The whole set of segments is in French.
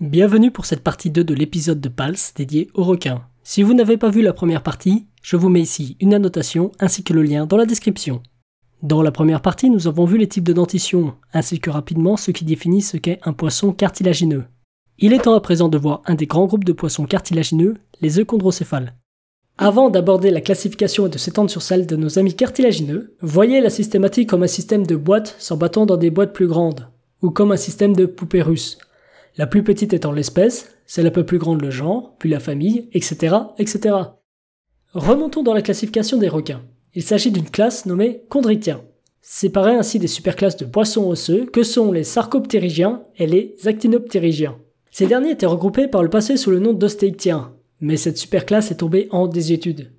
Bienvenue pour cette partie 2 de l'épisode de Pals dédié aux requins. Si vous n'avez pas vu la première partie, je vous mets ici une annotation ainsi que le lien dans la description. Dans la première partie, nous avons vu les types de dentition, ainsi que rapidement ce qui définit ce qu'est un poisson cartilagineux. Il est temps à présent de voir un des grands groupes de poissons cartilagineux, les euchondrocéphales. Avant d'aborder la classification et de s'étendre sur celle de nos amis cartilagineux, voyez la systématique comme un système de boîtes battant dans des boîtes plus grandes, ou comme un système de poupées russes. La plus petite étant l'espèce, celle un peu plus grande le genre, puis la famille, etc., etc. Remontons dans la classification des requins. Il s'agit d'une classe nommée chondrytien, Séparée ainsi des superclasses de poissons osseux que sont les sarcoptérygiens et les actinoptérygiens. Ces derniers étaient regroupés par le passé sous le nom d'ostéictiens, mais cette superclasse est tombée en désuétude.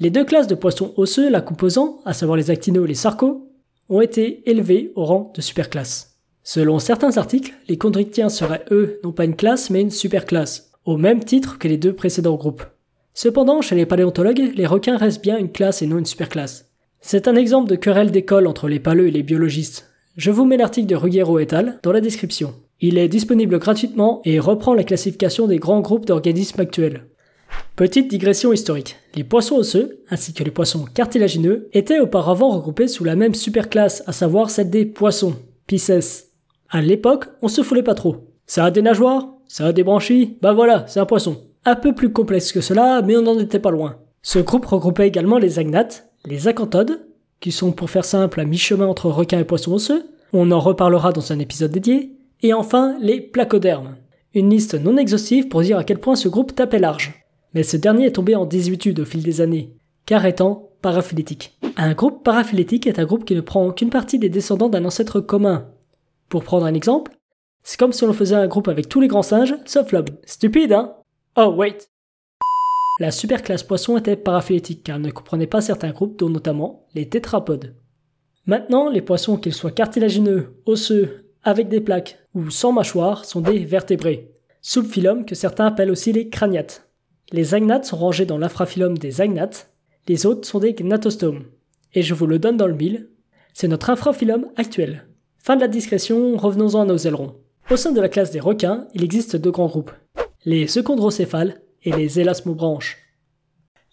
Les deux classes de poissons osseux la composant, à savoir les actinos et les sarcos, ont été élevées au rang de superclasse. Selon certains articles, les chondrichtiens seraient eux non pas une classe mais une superclasse, au même titre que les deux précédents groupes. Cependant, chez les paléontologues, les requins restent bien une classe et non une superclasse. C'est un exemple de querelle d'école entre les paleux et les biologistes. Je vous mets l'article de Ruggiero et al. dans la description. Il est disponible gratuitement et reprend la classification des grands groupes d'organismes actuels. Petite digression historique. Les poissons osseux, ainsi que les poissons cartilagineux, étaient auparavant regroupés sous la même superclasse, à savoir celle des poissons, Pisces. À l'époque, on se foulait pas trop. Ça a des nageoires Ça a des branchies Bah voilà, c'est un poisson un peu plus complexe que cela, mais on n'en était pas loin. Ce groupe regroupait également les agnates, les acanthodes, qui sont pour faire simple à mi-chemin entre requins et poissons osseux, on en reparlera dans un épisode dédié, et enfin les placodermes. Une liste non exhaustive pour dire à quel point ce groupe tapait large. Mais ce dernier est tombé en désuétude au fil des années, car étant paraphylétique. Un groupe paraphylétique est un groupe qui ne prend aucune partie des descendants d'un ancêtre commun. Pour prendre un exemple, c'est comme si on faisait un groupe avec tous les grands singes, sauf l'homme. Stupide, hein Oh, wait La superclasse poisson était paraphylétique car elle ne comprenait pas certains groupes, dont notamment les tétrapodes. Maintenant, les poissons, qu'ils soient cartilagineux, osseux, avec des plaques ou sans mâchoire, sont des vertébrés, subphylum que certains appellent aussi les craniates. Les agnates sont rangés dans l'infraphylum des agnates, les autres sont des gnatostomes. Et je vous le donne dans le mille, c'est notre infraphylum actuel. Fin de la discrétion, revenons-en à nos ailerons. Au sein de la classe des requins, il existe deux grands groupes, les Echondrocéphales et les élasmobranches.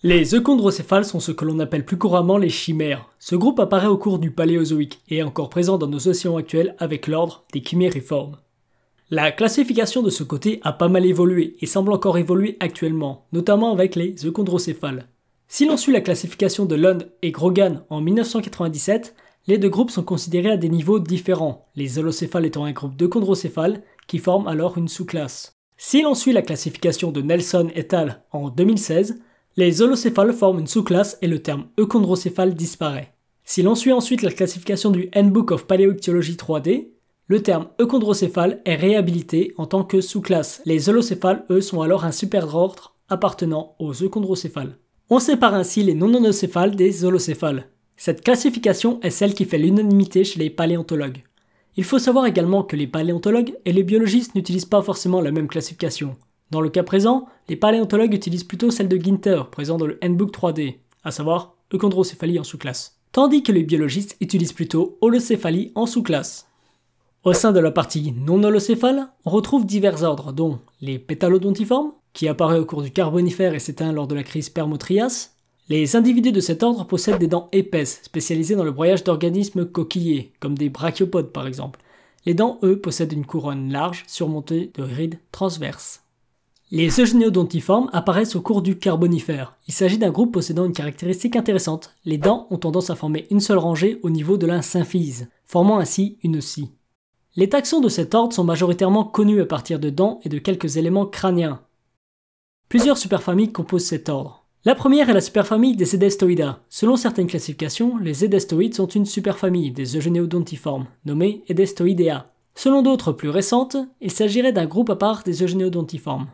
Les Echondrocéphales sont ce que l'on appelle plus couramment les chimères. Ce groupe apparaît au cours du Paléozoïque et est encore présent dans nos océans actuels avec l'ordre des chimériformes. La classification de ce côté a pas mal évolué et semble encore évoluer actuellement, notamment avec les euchondrocéphales. Si l'on suit la classification de Lund et Grogan en 1997, les deux groupes sont considérés à des niveaux différents, les holocéphales étant un groupe chondrocéphales, qui forment alors une sous-classe. Si l'on suit la classification de Nelson et al. en 2016, les holocéphales forment une sous-classe et le terme euchondrocéphale disparaît. Si l'on suit ensuite la classification du Handbook of Paléoctiologie 3D, le terme euchondrocéphale est réhabilité en tant que sous-classe. Les holocéphales, eux, sont alors un superordre appartenant aux euchondrocéphales. On sépare ainsi les non-onocéphales des holocéphales. Cette classification est celle qui fait l'unanimité chez les paléontologues. Il faut savoir également que les paléontologues et les biologistes n'utilisent pas forcément la même classification. Dans le cas présent, les paléontologues utilisent plutôt celle de Ginter, présent dans le Handbook 3D, à savoir euchondrocéphalie en sous-classe, tandis que les biologistes utilisent plutôt holocéphalie en sous-classe. Au sein de la partie non holocéphale, on retrouve divers ordres, dont les pétalodontiformes, qui apparaît au cours du Carbonifère et s'éteint lors de la crise Permotrias, les individus de cet ordre possèdent des dents épaisses, spécialisées dans le broyage d'organismes coquillés, comme des brachiopodes par exemple. Les dents, eux, possèdent une couronne large surmontée de rides transverses. Les généodontiformes apparaissent au cours du Carbonifère. Il s'agit d'un groupe possédant une caractéristique intéressante. Les dents ont tendance à former une seule rangée au niveau de la symphyse, formant ainsi une scie. Les taxons de cet ordre sont majoritairement connus à partir de dents et de quelques éléments crâniens. Plusieurs superfamilles composent cet ordre. La première est la superfamille des Edestoida. Selon certaines classifications, les Edestoïdes sont une superfamille des eugénéodontiformes, nommée Edestoidea. Selon d'autres plus récentes, il s'agirait d'un groupe à part des eugénéodontiformes.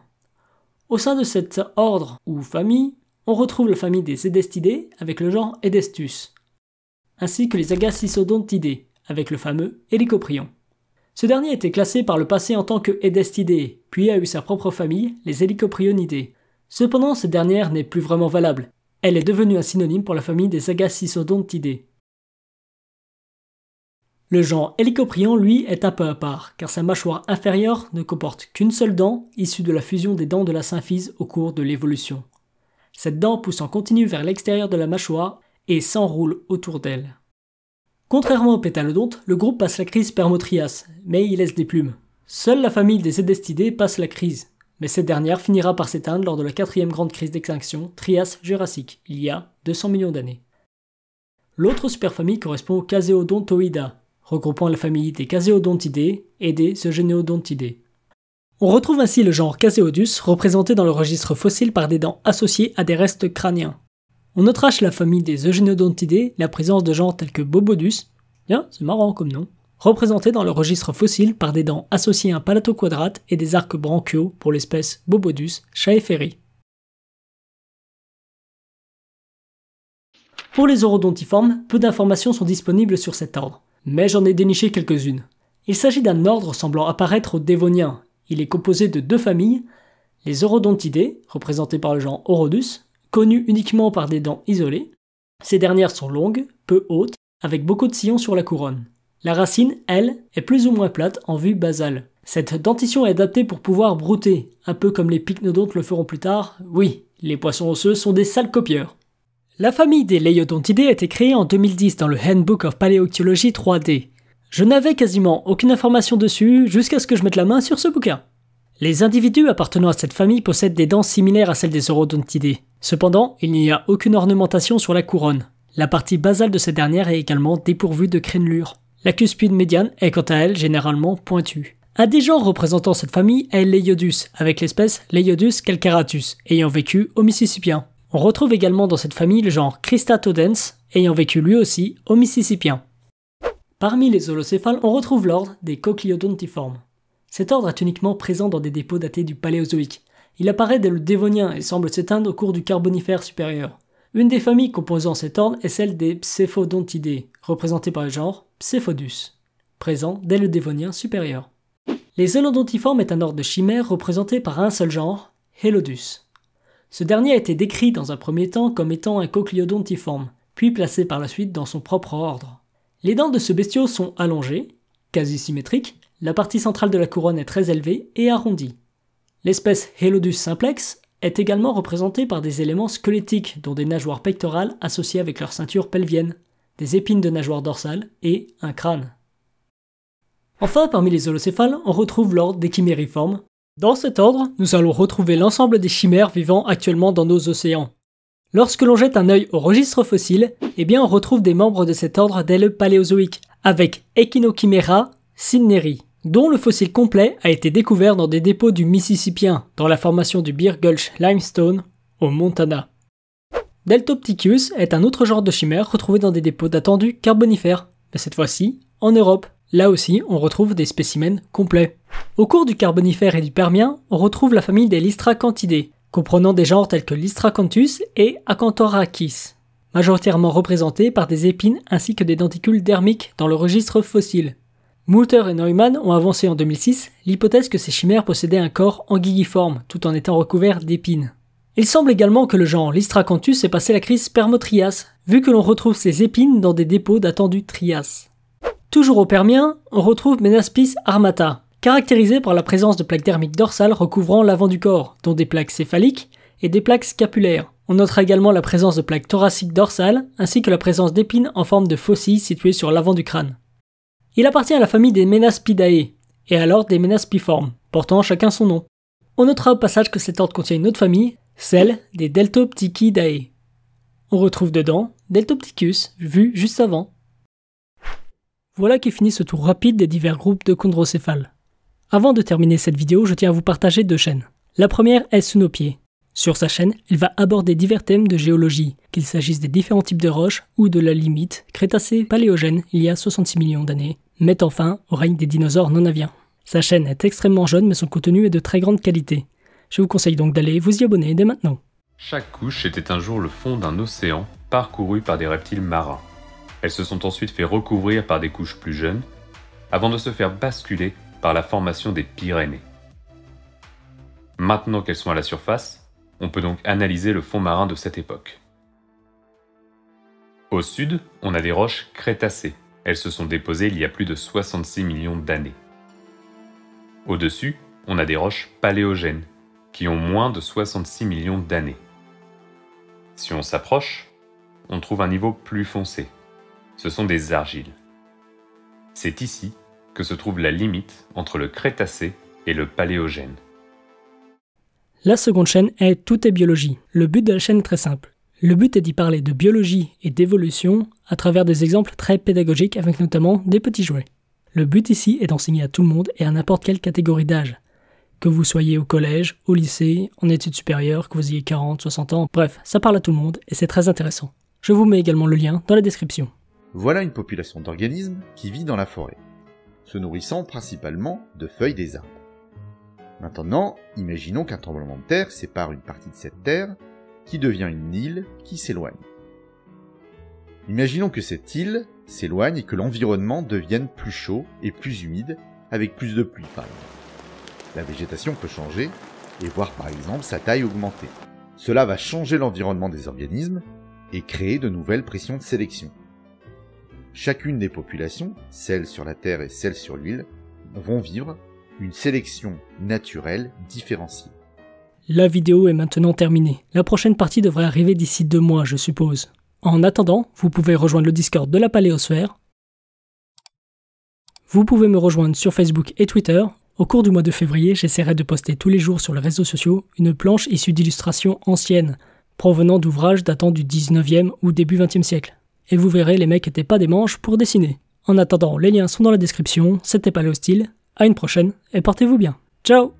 Au sein de cet ordre ou famille, on retrouve la famille des Edestidae avec le genre Edestus, ainsi que les Agassisodontidés avec le fameux Hélicoprion. Ce dernier était classé par le passé en tant que Edestidae, puis a eu sa propre famille, les Hélicoprionidae. Cependant, cette dernière n'est plus vraiment valable. Elle est devenue un synonyme pour la famille des Agassisodontidés. Le genre Helicoprion, lui, est un peu à part, car sa mâchoire inférieure ne comporte qu'une seule dent, issue de la fusion des dents de la symphyse au cours de l'évolution. Cette dent pousse en continu vers l'extérieur de la mâchoire et s'enroule autour d'elle. Contrairement aux pétalodontes, le groupe passe la crise Permotrias, mais il laisse des plumes. Seule la famille des Edestidés passe la crise mais cette dernière finira par s'éteindre lors de la quatrième grande crise d'extinction, Trias-Jurassique, il y a 200 millions d'années. L'autre superfamille correspond aux Caseodontoida, regroupant la famille des Caseodontidae et des Eugénéodontidae. On retrouve ainsi le genre Caseodus représenté dans le registre fossile par des dents associées à des restes crâniens. On notera chez la famille des Eugenodontidae la présence de genres tels que Bobodus, bien c'est marrant comme nom, représentés dans le registre fossile par des dents associées à un palatoquadrate et des arcs branchiaux pour l'espèce Bobodus chaeferi. Pour les orodontiformes, peu d'informations sont disponibles sur cet ordre, mais j'en ai déniché quelques-unes. Il s'agit d'un ordre semblant apparaître au Dévonien. Il est composé de deux familles, les orodontidés, représentés par le genre Orodus, connus uniquement par des dents isolées. Ces dernières sont longues, peu hautes, avec beaucoup de sillons sur la couronne. La racine, elle, est plus ou moins plate en vue basale. Cette dentition est adaptée pour pouvoir brouter, un peu comme les pycnodontes le feront plus tard. Oui, les poissons osseux sont des sales copieurs. La famille des Leiodontidae a été créée en 2010 dans le Handbook of Paléontology 3D. Je n'avais quasiment aucune information dessus jusqu'à ce que je mette la main sur ce bouquin. Les individus appartenant à cette famille possèdent des dents similaires à celles des Orodontidae. Cependant, il n'y a aucune ornementation sur la couronne. La partie basale de cette dernière est également dépourvue de crénelure. La cuspide médiane est quant à elle généralement pointue. Un des genres représentant cette famille est l'Eiodus, avec l'espèce l'Eiodus calcaratus, ayant vécu au Mississippien. On retrouve également dans cette famille le genre Christatodens, ayant vécu lui aussi au Mississippien. Parmi les holocéphales, on retrouve l'ordre des Cochleodontiformes. Cet ordre est uniquement présent dans des dépôts datés du Paléozoïque. Il apparaît dès le Dévonien et semble s'éteindre au cours du Carbonifère supérieur. Une des familles composant cet ordre est celle des Psephodontidae, représentée par le genre Psephodus, présent dès le Dévonien supérieur. Les Elodontiformes est un ordre de chimères représenté par un seul genre, Helodus. Ce dernier a été décrit dans un premier temps comme étant un cochléodontiforme, puis placé par la suite dans son propre ordre. Les dents de ce bestiau sont allongées, quasi symétriques, la partie centrale de la couronne est très élevée et arrondie. L'espèce Helodus simplex est également représenté par des éléments squelettiques, dont des nageoires pectorales associées avec leur ceinture pelvienne, des épines de nageoires dorsales et un crâne. Enfin, parmi les holocéphales, on retrouve l'ordre des chimériformes. Dans cet ordre, nous allons retrouver l'ensemble des chimères vivant actuellement dans nos océans. Lorsque l'on jette un œil au registre fossile, eh bien on retrouve des membres de cet ordre dès le Paléozoïque, avec Echinochimera Sinneri dont le fossile complet a été découvert dans des dépôts du Mississippien, dans la formation du Beer Gulch Limestone, au Montana. Deltopticus est un autre genre de chimère retrouvé dans des dépôts datant du Carbonifère, mais cette fois-ci en Europe. Là aussi, on retrouve des spécimens complets. Au cours du Carbonifère et du Permien, on retrouve la famille des Lystracantidae, comprenant des genres tels que Lystracanthus et Acanthorakis, majoritairement représentés par des épines ainsi que des denticules dermiques dans le registre fossile. Moulter et Neumann ont avancé en 2006 l'hypothèse que ces chimères possédaient un corps anguilliforme tout en étant recouvert d'épines. Il semble également que le genre Lystracanthus ait passé la crise spermotrias, vu que l'on retrouve ces épines dans des dépôts datant du Trias. Toujours au Permien, on retrouve Menaspis armata, caractérisé par la présence de plaques dermiques dorsales recouvrant l'avant du corps, dont des plaques céphaliques et des plaques scapulaires. On notera également la présence de plaques thoraciques dorsales, ainsi que la présence d'épines en forme de faucilles situées sur l'avant du crâne. Il appartient à la famille des Menaspidae, et alors des Menaspiformes, portant chacun son nom. On notera au passage que cet ordre contient une autre famille, celle des Deltoptychidae. On retrouve dedans Deltopticus vu juste avant. Voilà qui finit ce tour rapide des divers groupes de chondrocéphales. Avant de terminer cette vidéo, je tiens à vous partager deux chaînes. La première est Sous nos pieds. Sur sa chaîne, il va aborder divers thèmes de géologie, qu'il s'agisse des différents types de roches ou de la limite crétacée-paléogène il y a 66 millions d'années, met enfin au règne des dinosaures non aviens. Sa chaîne est extrêmement jeune mais son contenu est de très grande qualité. Je vous conseille donc d'aller vous y abonner dès maintenant. Chaque couche était un jour le fond d'un océan parcouru par des reptiles marins. Elles se sont ensuite fait recouvrir par des couches plus jeunes, avant de se faire basculer par la formation des Pyrénées. Maintenant qu'elles sont à la surface, on peut donc analyser le fond marin de cette époque. Au sud, on a des roches crétacées, elles se sont déposées il y a plus de 66 millions d'années. Au-dessus, on a des roches paléogènes, qui ont moins de 66 millions d'années. Si on s'approche, on trouve un niveau plus foncé. Ce sont des argiles. C'est ici que se trouve la limite entre le Crétacé et le Paléogène. La seconde chaîne est Tout est biologie. Le but de la chaîne est très simple le but est d'y parler de biologie et d'évolution à travers des exemples très pédagogiques avec notamment des petits jouets. Le but ici est d'enseigner à tout le monde et à n'importe quelle catégorie d'âge. Que vous soyez au collège, au lycée, en études supérieures, que vous ayez 40, 60 ans, bref, ça parle à tout le monde et c'est très intéressant. Je vous mets également le lien dans la description. Voilà une population d'organismes qui vit dans la forêt, se nourrissant principalement de feuilles des arbres. Maintenant, imaginons qu'un tremblement de terre sépare une partie de cette terre qui devient une île qui s'éloigne. Imaginons que cette île s'éloigne et que l'environnement devienne plus chaud et plus humide, avec plus de pluie par exemple. La végétation peut changer et voir par exemple sa taille augmenter. Cela va changer l'environnement des organismes et créer de nouvelles pressions de sélection. Chacune des populations, celles sur la Terre et celle sur l'île, vont vivre une sélection naturelle différenciée. La vidéo est maintenant terminée. La prochaine partie devrait arriver d'ici deux mois, je suppose. En attendant, vous pouvez rejoindre le Discord de la Paléosphère. Vous pouvez me rejoindre sur Facebook et Twitter. Au cours du mois de février, j'essaierai de poster tous les jours sur les réseaux sociaux une planche issue d'illustrations anciennes, provenant d'ouvrages datant du 19e ou début 20e siècle. Et vous verrez, les mecs étaient pas des manches pour dessiner. En attendant, les liens sont dans la description, c'était pas à une prochaine et portez-vous bien. Ciao